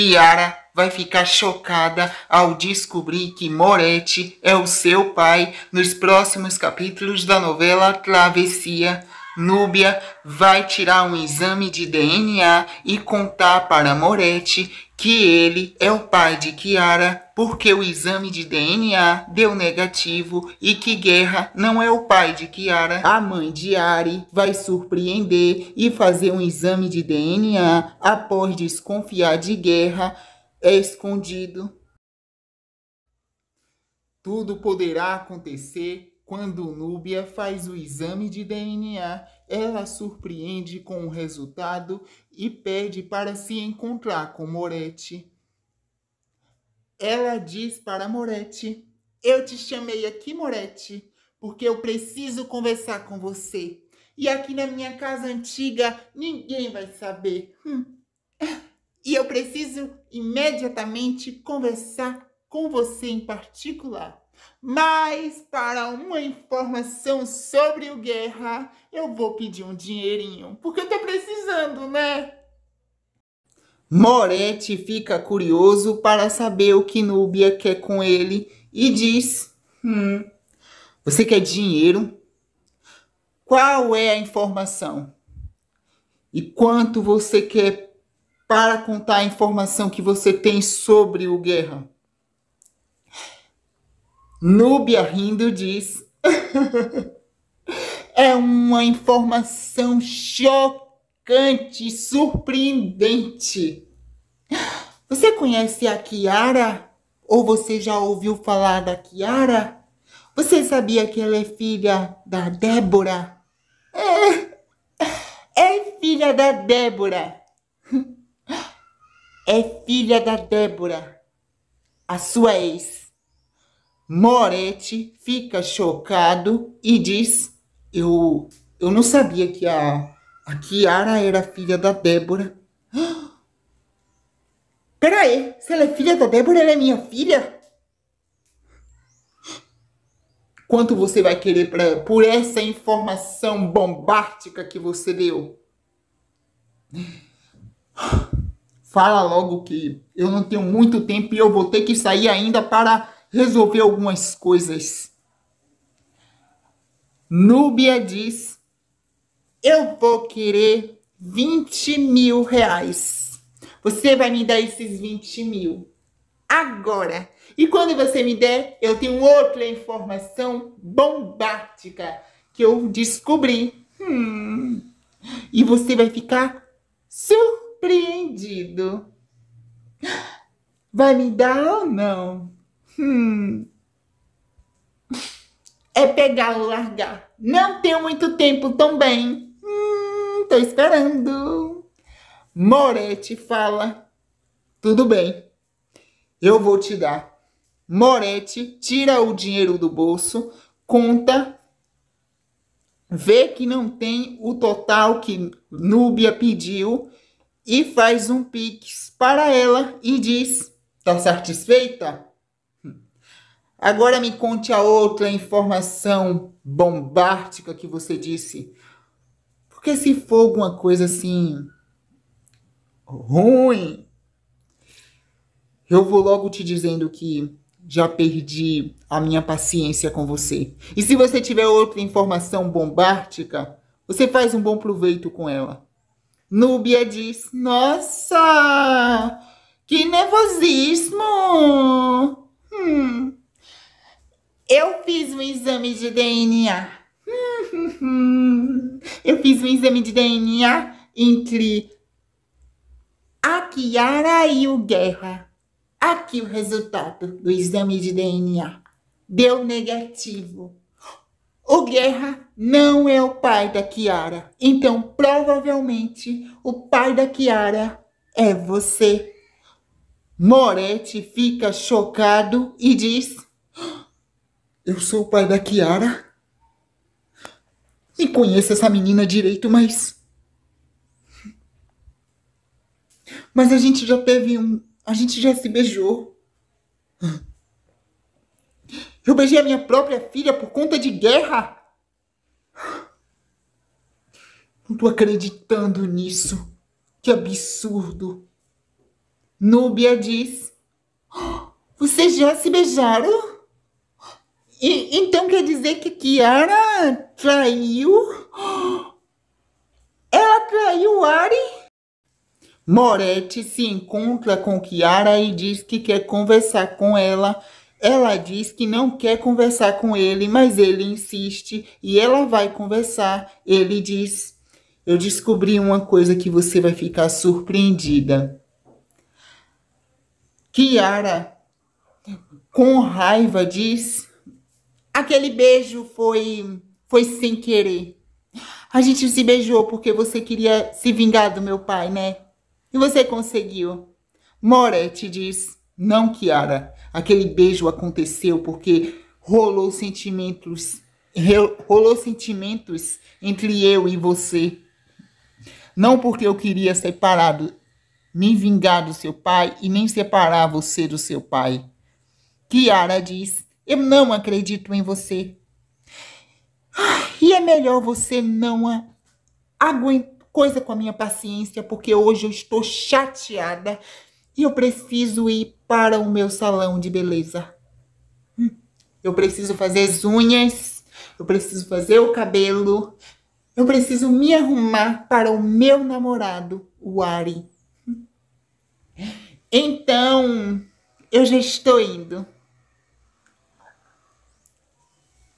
Tiara vai ficar chocada ao descobrir que Moretti é o seu pai nos próximos capítulos da novela Travessia. Núbia vai tirar um exame de DNA e contar para Moretti que ele é o pai de Kiara porque o exame de DNA deu negativo e que Guerra não é o pai de Kiara. A mãe de Ari vai surpreender e fazer um exame de DNA após desconfiar de Guerra é escondido. Tudo poderá acontecer quando Núbia faz o exame de DNA, ela surpreende com o resultado e pede para se encontrar com Moretti. Ela diz para Moretti: Eu te chamei aqui, Moretti, porque eu preciso conversar com você. E aqui na minha casa antiga ninguém vai saber. Hum. E eu preciso imediatamente conversar com você em particular. Mas para uma informação sobre o Guerra, eu vou pedir um dinheirinho, porque eu tô precisando, né? Moretti fica curioso para saber o que Núbia quer com ele e diz: Hum, você quer dinheiro? Qual é a informação? E quanto você quer para contar a informação que você tem sobre o Guerra? Núbia rindo diz. é uma informação chocante, surpreendente. Você conhece a Kiara? Ou você já ouviu falar da Kiara? Você sabia que ela é filha da Débora? É, é filha da Débora. É filha da Débora, a sua ex. Moretti fica chocado e diz: Eu, eu não sabia que a, a Kiara era filha da Débora. Peraí, se ela é filha da Débora, ela é minha filha? Quanto você vai querer pra, por essa informação bombástica que você deu? Fala logo que eu não tenho muito tempo e eu vou ter que sair ainda para resolver algumas coisas. Núbia diz: Eu vou querer 20 mil reais. Você vai me dar esses 20 mil agora. E quando você me der, eu tenho outra informação bombástica que eu descobri. Hum. E você vai ficar surpreendido. Vai me dar ou não? Hum. É pegar ou largar. Não tenho muito tempo também. Hum, tô esperando. Moretti fala. Tudo bem. Eu vou te dar. Moretti tira o dinheiro do bolso, conta, vê que não tem o total que Núbia pediu e faz um pix para ela e diz: Tá satisfeita? Agora me conte a outra informação bombástica que você disse. Porque se for alguma coisa assim ruim, eu vou logo te dizendo que já perdi a minha paciência com você. E se você tiver outra informação bombástica, você faz um bom proveito com ela. Núbia diz: Nossa, que nervosismo! Hum. Eu fiz um exame de DNA. Eu fiz um exame de DNA entre a Kiara e o Guerra. Aqui o resultado do exame de DNA. Deu negativo. O Guerra não é o pai da Kiara. Então, provavelmente, o pai da Kiara é você. Moretti fica chocado e diz. Eu sou o pai da Kiara. E conheço essa menina direito, mas. Mas a gente já teve um. A gente já se beijou. Eu beijei a minha própria filha por conta de guerra. Não tô acreditando nisso. Que absurdo. Núbia diz: Vocês já se beijaram? E, então quer dizer que Kiara traiu. Ela traiu Ari? Moretti se encontra com Kiara e diz que quer conversar com ela. Ela diz que não quer conversar com ele, mas ele insiste e ela vai conversar. Ele diz: Eu descobri uma coisa que você vai ficar surpreendida. Kiara, com raiva, diz Aquele beijo foi foi sem querer. A gente se beijou porque você queria se vingar do meu pai, né? E você conseguiu. Moret diz: "Não, Kiara. Aquele beijo aconteceu porque rolou sentimentos, rolou sentimentos entre eu e você. Não porque eu queria separado, me vingar do seu pai e nem separar você do seu pai." Kiara diz: eu não acredito em você. E é melhor você não aguentar coisa com a minha paciência, porque hoje eu estou chateada e eu preciso ir para o meu salão de beleza. Hum, eu preciso fazer as unhas, eu preciso fazer o cabelo, eu preciso me arrumar para o meu namorado, o Ari. Hum. Então, eu já estou indo.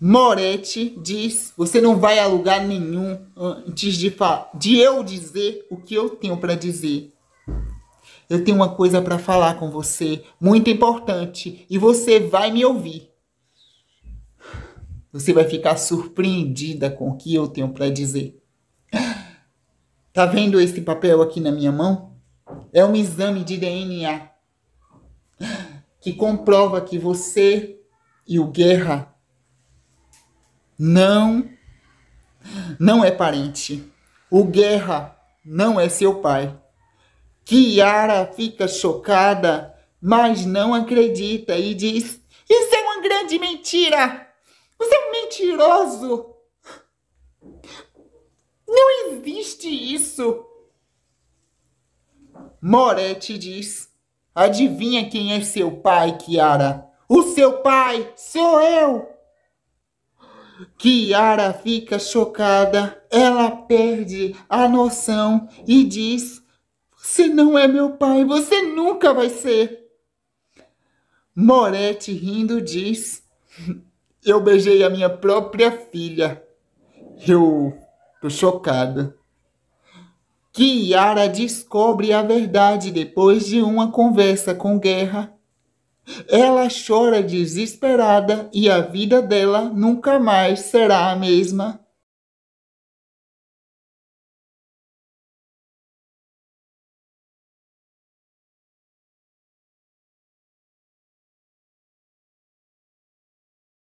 Moretti diz: Você não vai a lugar nenhum antes de, de eu dizer o que eu tenho para dizer. Eu tenho uma coisa para falar com você, muito importante, e você vai me ouvir. Você vai ficar surpreendida com o que eu tenho para dizer. Tá vendo esse papel aqui na minha mão? É um exame de DNA que comprova que você e o Guerra não, não é parente. O Guerra não é seu pai. Kiara fica chocada, mas não acredita e diz: Isso é uma grande mentira! Você é um mentiroso! Não existe isso! Moretti diz: Adivinha quem é seu pai, Kiara? O seu pai sou eu! Kiara fica chocada, ela perde a noção e diz: Você não é meu pai, você nunca vai ser. Moretti rindo diz: Eu beijei a minha própria filha. Eu tô chocada. Kiara descobre a verdade depois de uma conversa com Guerra ela chora desesperada e a vida dela nunca mais será a mesma.